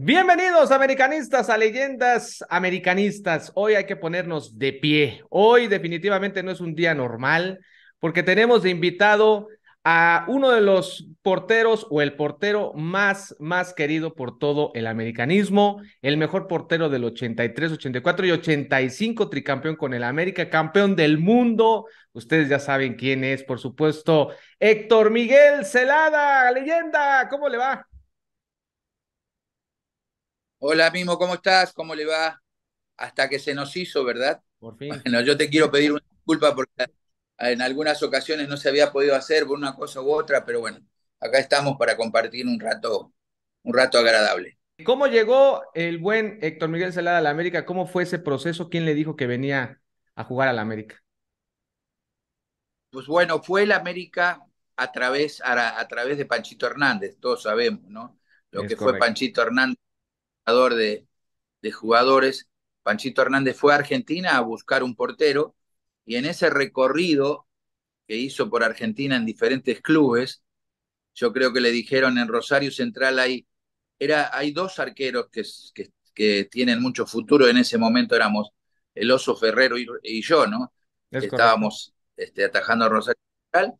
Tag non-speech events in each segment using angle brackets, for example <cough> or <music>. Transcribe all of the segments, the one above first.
Bienvenidos americanistas a leyendas americanistas. Hoy hay que ponernos de pie. Hoy definitivamente no es un día normal porque tenemos de invitado a uno de los porteros o el portero más, más querido por todo el americanismo, el mejor portero del 83, 84 y 85, tricampeón con el América, campeón del mundo. Ustedes ya saben quién es, por supuesto, Héctor Miguel Celada, leyenda. ¿Cómo le va? Hola, mismo, ¿cómo estás? ¿Cómo le va? Hasta que se nos hizo, ¿verdad? Por fin. Bueno, yo te quiero pedir una disculpa porque en algunas ocasiones no se había podido hacer por una cosa u otra, pero bueno, acá estamos para compartir un rato, un rato agradable. ¿Cómo llegó el buen Héctor Miguel Salada a la América? ¿Cómo fue ese proceso? ¿Quién le dijo que venía a jugar a la América? Pues bueno, fue el América a través, a, través de Panchito Hernández, todos sabemos, ¿no? Lo que fue Panchito Hernández de, jugadores, Panchito Hernández fue a Argentina a buscar un portero y en ese recorrido que hizo por Argentina en diferentes clubes, yo creo que le dijeron en Rosario Central hay, era, hay dos arqueros que, que, tienen mucho futuro, en ese momento éramos el Oso Ferrero y, yo, ¿no? que estábamos este, atajando a Rosario Central.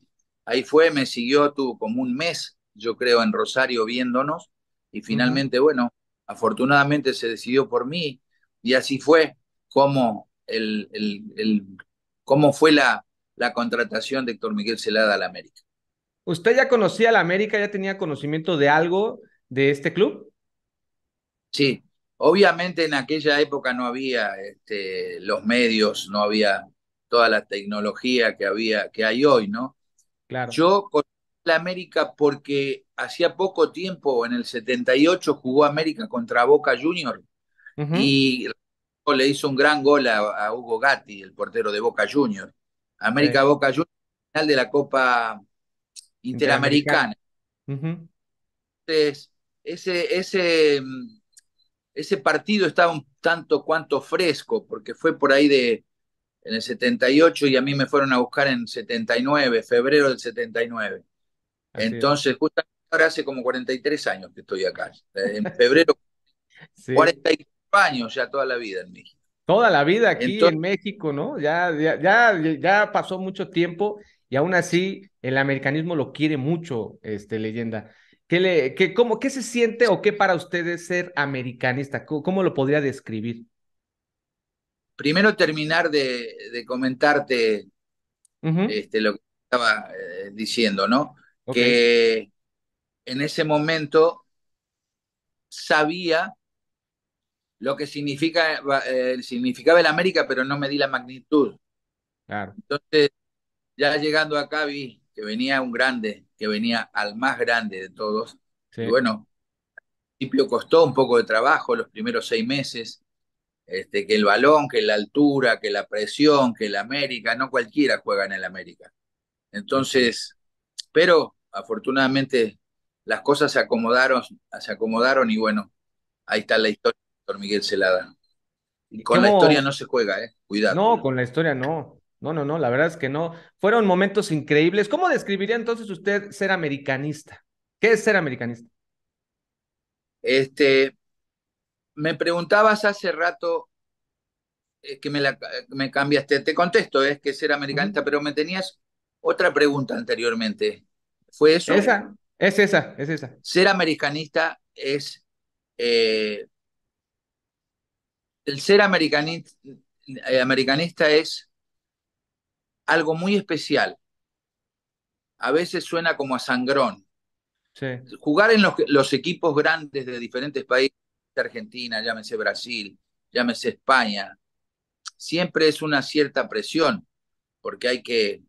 Ahí fue, me siguió, tuvo como un mes, yo creo, en Rosario viéndonos y finalmente, bueno, Afortunadamente se decidió por mí y así fue como, el, el, cómo fue la, la contratación de Héctor Miguel Celada al América. ¿Usted ya conocía al América? ¿Ya tenía conocimiento de algo de este club? Sí, obviamente en aquella época no había este, los medios, no había toda la tecnología que había que hay hoy, ¿no? Claro. Yo América porque hacía poco tiempo, en el 78, jugó América contra Boca Junior y le hizo un gran gol a, Hugo Gatti, el portero de Boca Junior. América Boca Junior, final de la Copa Interamericana. Entonces, ese, ese, ese partido estaba un tanto cuanto fresco, porque fue por ahí de en el 78 y a mí me fueron a buscar en 79, febrero del 79. Entonces, justo ahora hace como 43 años que estoy acá. Eh, en <laughs> febrero, 43 años ya toda la vida en México. Toda la vida aquí en México, ¿no? Ya, ya, ya, pasó mucho tiempo y aún así el americanismo lo quiere mucho, este leyenda. ¿Qué, le, qué, cómo, ¿Qué se siente o qué para ustedes ser americanista? ¿Cómo, lo podría describir? Primero terminar de, comentarte este, lo que estaba eh, diciendo, ¿no? que en ese momento sabía lo que significa, eh, significaba el América, pero no me di la magnitud. Entonces, ya llegando acá vi que venía un grande, que venía al más grande de todos. Y bueno, al principio costó un poco de trabajo los primeros seis meses, este, que el balón, que la altura, que la presión, que el América, no cualquiera juega en el América. Entonces, pero afortunadamente las cosas se acomodaron, se acomodaron y bueno, ahí está la historia de Miguel Celada. Y con la historia no se juega, ¿eh? Cuidado. No, con la historia no. No, no, no, la verdad es que no. Fueron momentos increíbles. ¿Cómo describiría entonces usted ser americanista? ¿Qué es ser americanista? Este, me preguntabas hace rato eh, que me, la, cambiaste. Te contesto, es que ser americanista, pero me tenías otra pregunta anteriormente. ¿Fue eso? Esa, es esa, es esa. Ser americanista es. Eh, el ser eh, americanista, es algo muy especial. A veces suena como a sangrón. Jugar en los, equipos grandes de diferentes países, Argentina, llámese Brasil, llámese España, siempre es una cierta presión, porque hay que,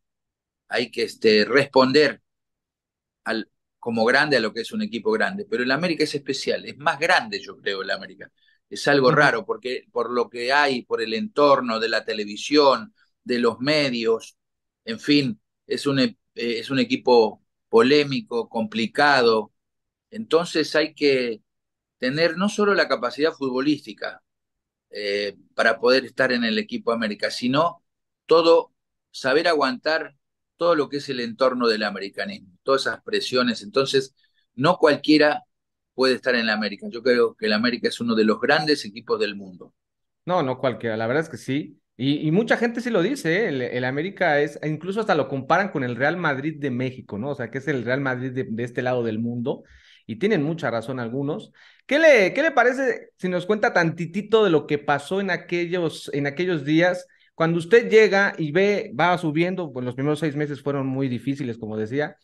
hay que este, responder como grande a lo que es un equipo grande, pero el América es especial, es más grande yo creo el América. Es algo raro porque por lo que hay, por el entorno de la televisión, de los medios, en fin, es un, e, eh, es un equipo polémico, complicado. Entonces hay que tener no solo la capacidad futbolística eh, para poder estar en el equipo América, sino todo, saber aguantar todo lo que es el entorno del americanismo todas esas presiones. Entonces, no cualquiera puede estar en la América. Yo creo que la América es uno de los grandes equipos del mundo. No, no cualquiera, la verdad es que sí. Y, mucha gente sí lo dice, ¿eh? el, América es, e incluso hasta lo comparan con el Real Madrid de México, ¿no? O sea, que es el Real Madrid de, este lado del mundo. Y tienen mucha razón algunos. ¿Qué le, qué le parece si nos cuenta tantitito de lo que pasó en aquellos, en aquellos días? Cuando usted llega y ve, va subiendo, pues los primeros seis meses fueron muy difíciles, como decía,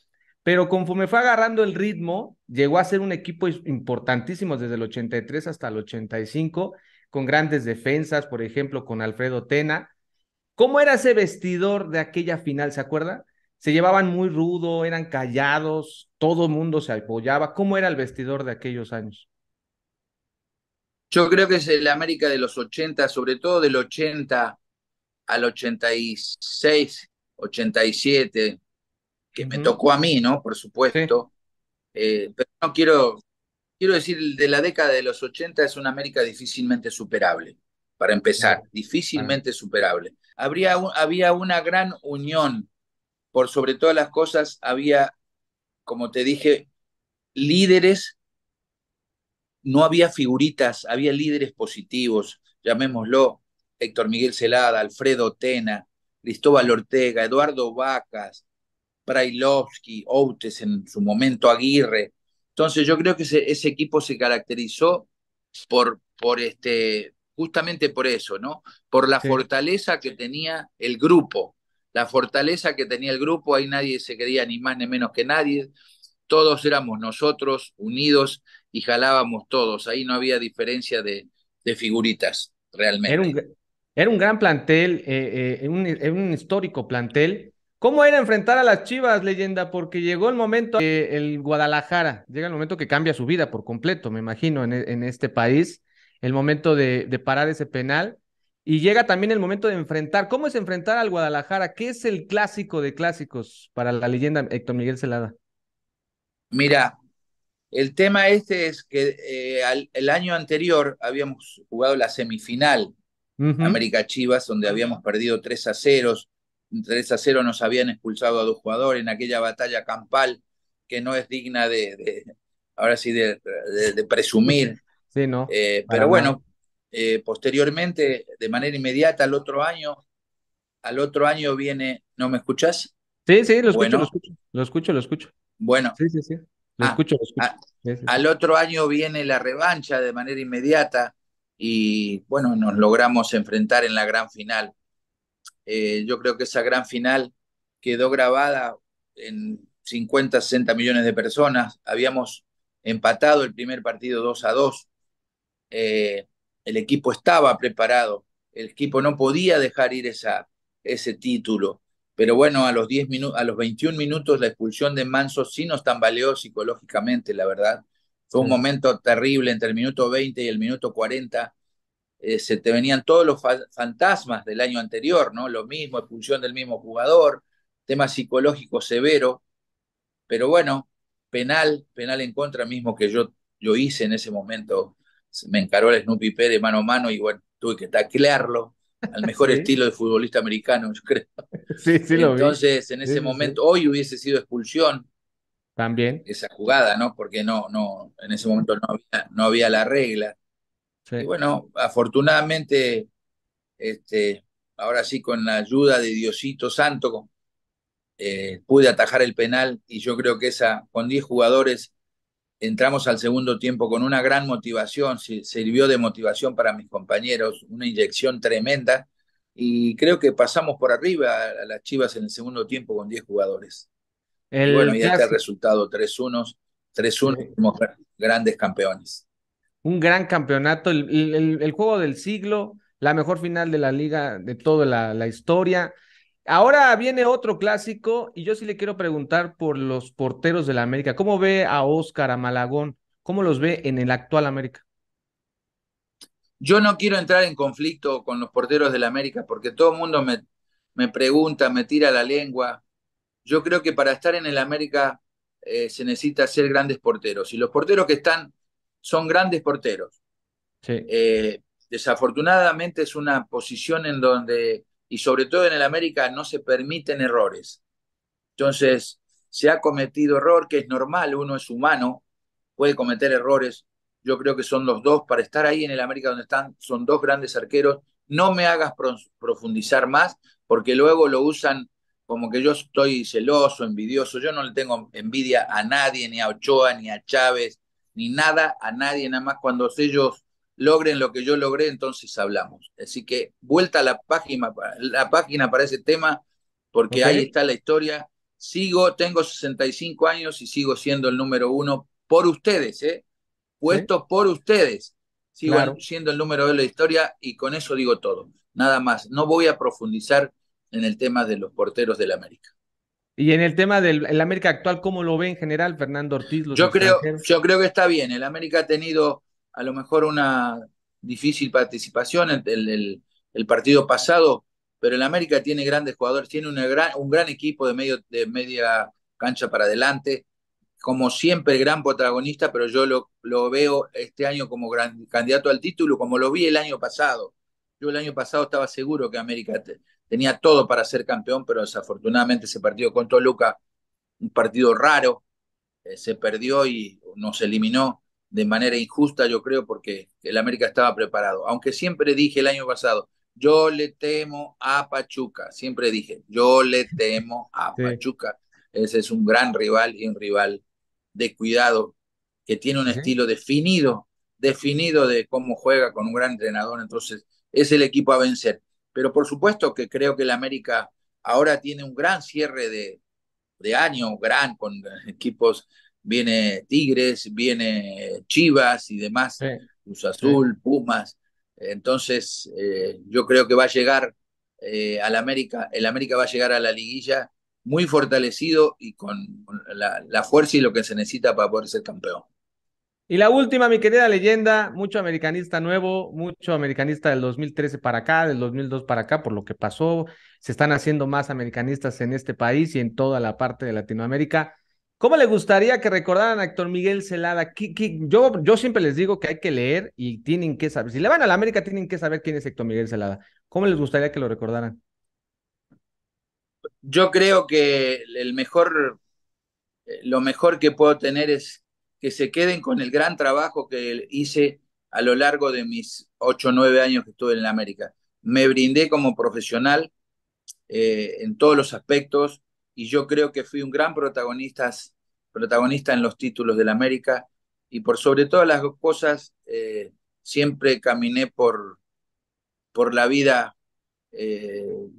pero conforme fue agarrando el ritmo, llegó a ser un equipo importantísimo desde el 83 hasta el 85, con grandes defensas, por ejemplo, con Alfredo Tena. ¿Cómo era ese vestidor de aquella final? ¿Se acuerda? Se llevaban muy rudo, eran callados, todo el mundo se apoyaba. ¿Cómo era el vestidor de aquellos años? Yo creo que es el América de los 80, sobre todo del 80 al 86, 87, que me tocó a mí, ¿no? Por supuesto. Eh, pero no quiero, quiero decir, de la década de los 80 es una América difícilmente superable, para empezar, difícilmente superable. Habría había una gran unión, por sobre todas las cosas, había, como te dije, líderes, no había figuritas, había líderes positivos, llamémoslo, Héctor Miguel Celada, Alfredo Tena, Cristóbal Ortega, Eduardo Vacas, Prailovsky, Outes en su momento, Aguirre. Entonces yo creo que ese, equipo se caracterizó por, por este, justamente por eso, ¿no? Por la fortaleza que tenía el grupo. La fortaleza que tenía el grupo, ahí nadie se quería ni más ni menos que nadie. Todos éramos nosotros, unidos, y jalábamos todos. Ahí no había diferencia de, de figuritas, realmente. Era un, era un gran plantel, eh, eh, era un histórico plantel ¿Cómo era enfrentar a las Chivas, leyenda? Porque llegó el momento que el Guadalajara, llega el momento que cambia su vida por completo, me imagino, e, en, este país, el momento de, de, parar ese penal. Y llega también el momento de enfrentar. ¿Cómo es enfrentar al Guadalajara? ¿Qué es el clásico de clásicos para la leyenda Héctor Miguel Celada? Mira, el tema este es que eh, el año anterior habíamos jugado la semifinal América Chivas, donde habíamos perdido 3 a 0, 3 a 0 nos habían expulsado a dos jugadores en aquella batalla campal que no es digna de, ahora sí, de, presumir. Sí, ¿no? Eh, pero bueno, eh, posteriormente, de manera inmediata, al otro año, al otro año viene, ¿no me escuchas? Sí, sí, lo escucho, lo escucho, lo escucho, escucho. Bueno. Sí, sí, ah, escucho, ah, Al otro año viene la revancha de manera inmediata y bueno, nos logramos enfrentar en la gran final eh, yo creo que esa gran final quedó grabada en 50, 60 millones de personas. Habíamos empatado el primer partido 2 a 2. Eh, el equipo estaba preparado. El equipo no podía dejar ir esa, ese título. Pero bueno, a los, 10 a los 21 minutos la expulsión de Manso sí nos tambaleó psicológicamente, la verdad. Fue un momento terrible entre el minuto 20 y el minuto 40. Eh, se te venían todos los fantasmas del año anterior, ¿no? Lo mismo, expulsión del mismo jugador, tema psicológico severo, pero bueno, penal, penal en contra mismo que yo, yo hice en ese momento, me encaró el Snoopy de mano a mano y bueno, tuve que taclearlo al mejor <laughs> estilo de futbolista americano, yo creo. Entonces, en ese momento, hoy hubiese sido expulsión. También. Esa jugada, ¿no? Porque no, no, en ese momento no había, no había la regla bueno, afortunadamente, este, ahora sí con la ayuda de Diosito Santo, eh, pude atajar el penal y yo creo que esa, con 10 jugadores entramos al segundo tiempo con una gran motivación, sirvió de motivación para mis compañeros, una inyección tremenda y creo que pasamos por arriba a las Chivas en el segundo tiempo con 10 jugadores. El y bueno, este resultado 3-1, 3-1 grandes campeones un gran campeonato, el, juego del siglo, la mejor final de la liga de toda la, historia. Ahora viene otro clásico y yo sí le quiero preguntar por los porteros de la América. ¿Cómo ve a Oscar, a Malagón? ¿Cómo los ve en el actual América? Yo no quiero entrar en conflicto con los porteros de la América porque todo el mundo me, me pregunta, me tira la lengua. Yo creo que para estar en el América eh, se necesita ser grandes porteros. Y los porteros que están son grandes porteros. Eh, desafortunadamente es una posición en donde, y sobre todo en el América, no se permiten errores. Entonces, se ha cometido error, que es normal, uno es humano, puede cometer errores. Yo creo que son los dos, para estar ahí en el América donde están, son dos grandes arqueros. No me hagas profundizar más, porque luego lo usan como que yo estoy celoso, envidioso. Yo no le tengo envidia a nadie, ni a Ochoa, ni a Chávez, ni nada a nadie, nada más cuando ellos logren lo que yo logré, entonces hablamos. Así que vuelta a la página, la página para ese tema, porque ahí está la historia. Sigo, tengo 65 años y sigo siendo el número uno por ustedes, ¿eh? Puesto por ustedes. Sigo siendo el número de la historia y con eso digo todo. Nada más. No voy a profundizar en el tema de los porteros del América. Y en el tema del el América actual, ¿cómo lo ve en general Fernando Ortiz? Los yo, creo, yo creo que está bien. El América ha tenido a lo mejor una difícil participación el, el, partido pasado, pero el América tiene grandes jugadores, tiene una gran, un gran equipo de, medio, de media cancha para adelante, como siempre gran protagonista, pero yo lo, lo veo este año como gran, candidato al título, como lo vi el año pasado. Yo el año pasado estaba seguro que América tenía todo para ser campeón, pero desafortunadamente ese partido con Toluca, un partido raro, eh, se perdió y nos eliminó de manera injusta, yo creo, porque el América estaba preparado. Aunque siempre dije el año pasado, yo le temo a Pachuca, siempre dije, yo le temo a Pachuca. Ese es un gran rival y un rival de cuidado, que tiene un estilo definido, definido de cómo juega con un gran entrenador. Entonces, es el equipo a vencer. Pero por supuesto que creo que el América ahora tiene un gran cierre de, año, gran, con <laughs> equipos, viene Tigres, viene Chivas y demás, Azul, Pumas. Entonces, eh, yo creo que va a llegar eh, al América, el América va a llegar a la liguilla muy fortalecido y con la, la fuerza y lo que se necesita para poder ser campeón. Y la última, mi querida leyenda, mucho americanista nuevo, mucho americanista del 2013 para acá, del 2002 para acá, por lo que pasó, se están haciendo más americanistas en este país y en toda la parte de Latinoamérica. ¿Cómo le gustaría que recordaran a Héctor Miguel Celada? Yo, yo siempre les digo que hay que leer y tienen que saber. Si le van a la América, tienen que saber quién es Héctor Miguel Celada. ¿Cómo les gustaría que lo recordaran? Yo creo que el mejor, eh, lo mejor que puedo tener es que se queden con el gran trabajo que hice a lo largo de mis ocho o nueve años que estuve en la América. Me brindé como profesional eh, en todos los aspectos y yo creo que fui un gran protagonista, protagonista en los títulos de la América y por sobre todas las cosas eh, siempre caminé por, por la vida eh,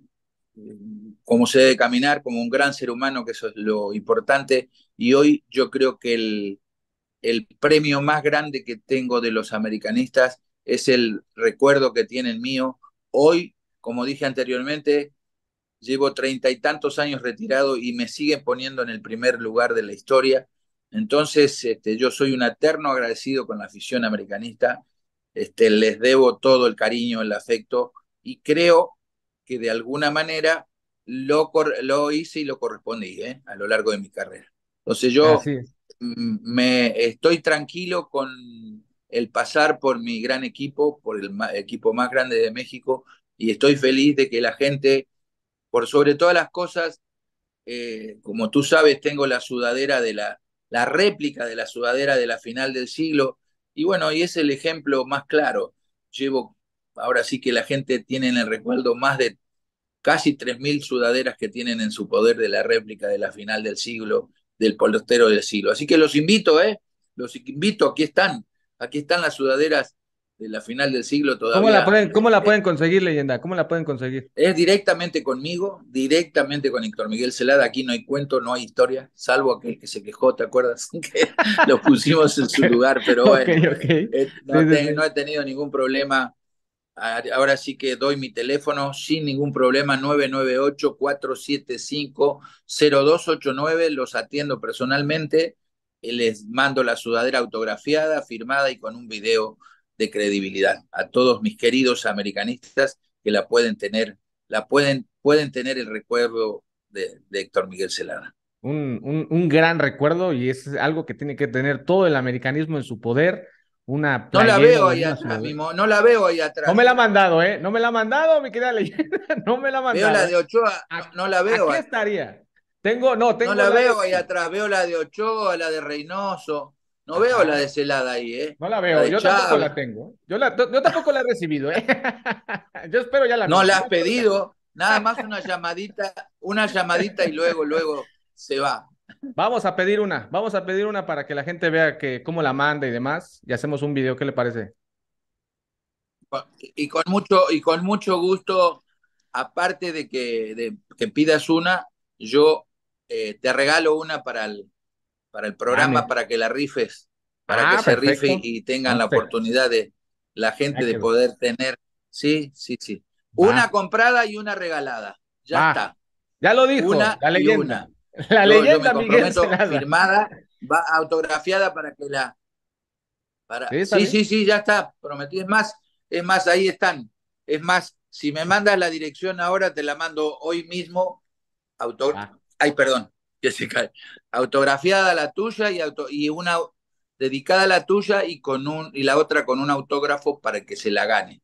como se debe caminar, como un gran ser humano, que eso es lo importante. Y hoy yo creo que el, el premio más grande que tengo de los americanistas es el recuerdo que tienen mío. Hoy, como dije anteriormente, llevo treinta y tantos años retirado y me siguen poniendo en el primer lugar de la historia. Entonces, este, yo soy un eterno agradecido con la afición americanista. Este, les debo todo el cariño, el afecto y creo que de alguna manera lo, hice y lo correspondí ¿eh? a lo largo de mi carrera. Entonces yo me estoy tranquilo con el pasar por mi gran equipo, por el equipo más grande de México, y estoy feliz de que la gente, por sobre todas las cosas, eh, como tú sabes, tengo la sudadera de la, la réplica de la sudadera de la final del siglo, y bueno, y es el ejemplo más claro. Llevo, ahora sí que la gente tiene en el recuerdo más de casi 3.000 sudaderas que tienen en su poder de la réplica de la final del siglo del polostero del siglo. Así que los invito, ¿eh? Los invito, aquí están, aquí están las sudaderas de la final del siglo todavía. ¿Cómo la eh, pueden, conseguir, leyenda? ¿Cómo la pueden conseguir? Es directamente conmigo, directamente con Héctor Miguel Celada. Aquí no hay cuento, no hay historia, salvo aquel que se quejó, ¿te acuerdas? <laughs> que lo pusimos en su lugar, pero <laughs> bueno, eh, no, he tenido ningún problema Ahora sí que doy mi teléfono sin ningún problema, 998-475-0289. Los atiendo personalmente, eh, les mando la sudadera autografiada, firmada y con un video de credibilidad. A todos mis queridos americanistas que la pueden tener, la pueden, pueden tener el recuerdo de, de Héctor Miguel Celada. Un, un, un gran recuerdo y es algo que tiene que tener todo el americanismo en su poder una no la veo ahí atrás, mismo. No la veo ahí atrás. No me la ha mandado, ¿eh? No me la ha mandado, mi querida leyenda. <laughs> No me la ha mandado. Veo la ¿eh? de Ochoa, no, la veo. Aquí estaría. Tengo, no, tengo. No la, veo ahí atrás. Veo la de Ochoa, la de Reynoso. No veo la de Celada ahí, ¿eh? No la veo, yo tampoco la tengo. Yo, tampoco la he recibido, ¿eh? <laughs> yo espero ya la. No, no la has pedido, nada más una llamadita, una llamadita y luego, luego se va. Vamos a pedir una, vamos a pedir una para que la gente vea que cómo la manda y demás, y hacemos un video, ¿qué le parece? Y con mucho, y con mucho gusto, aparte de que, de, que pidas una, yo eh, te regalo una para el, para el programa, para que la rifes, para ah, que se rife y tengan la oportunidad de la gente de poder tener, sí, sí, sí. Una comprada y una regalada. Ya está. Ya lo dijo, una una. <laughs> La leyenda firmada, va autografiada para que la. Para... Sí, sí, sí, ya está, prometí. Es más, es más, ahí están. Es más, si me mandas la dirección ahora, te la mando hoy mismo. autor ah. Ay, perdón, Jessica. Autografiada la tuya y, auto... y una dedicada a la tuya y, con un... y la otra con un autógrafo para que se la gane.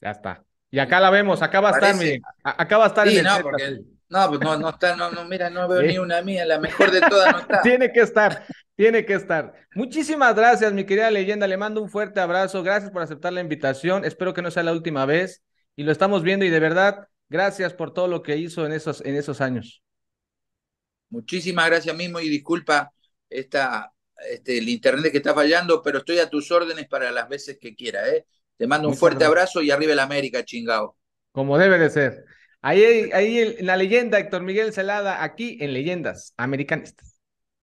Ya está. Y acá la vemos, acá va a estar, Acá va a estar el no, pues no, no está, no, no, mira, no veo <laughs> eh. ni una mía, la mejor de todas no está. <laughs> tiene que estar, tiene que estar. Muchísimas gracias, mi querida leyenda, le mando un fuerte abrazo, gracias por aceptar la invitación, espero que no sea la última vez y lo estamos viendo y de verdad, gracias por todo lo que hizo en esos, en esos años. Muchísimas gracias mismo y disculpa esta, este, el internet que está fallando, pero estoy a tus órdenes para las veces que quiera, ¿eh? Te mando un fuerte abrazo y arriba el América, chingao. Como debe de ser. Ahí, ahí en la leyenda, Héctor Miguel Celada, aquí en Leyendas Americanistas.